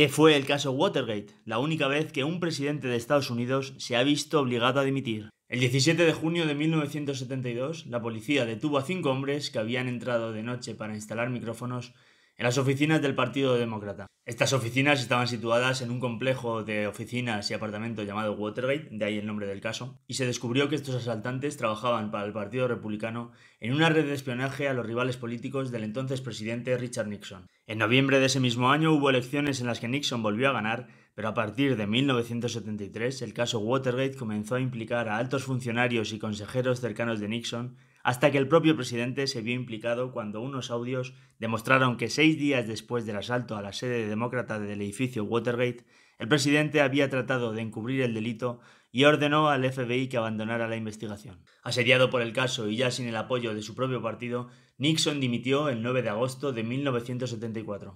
¿Qué fue el caso Watergate? La única vez que un presidente de Estados Unidos se ha visto obligado a dimitir. El 17 de junio de 1972, la policía detuvo a cinco hombres que habían entrado de noche para instalar micrófonos en las oficinas del Partido Demócrata. Estas oficinas estaban situadas en un complejo de oficinas y apartamentos llamado Watergate, de ahí el nombre del caso, y se descubrió que estos asaltantes trabajaban para el Partido Republicano en una red de espionaje a los rivales políticos del entonces presidente Richard Nixon. En noviembre de ese mismo año hubo elecciones en las que Nixon volvió a ganar, pero a partir de 1973 el caso Watergate comenzó a implicar a altos funcionarios y consejeros cercanos de Nixon hasta que el propio presidente se vio implicado cuando unos audios demostraron que seis días después del asalto a la sede demócrata del edificio Watergate, el presidente había tratado de encubrir el delito y ordenó al FBI que abandonara la investigación. Asediado por el caso y ya sin el apoyo de su propio partido, Nixon dimitió el 9 de agosto de 1974.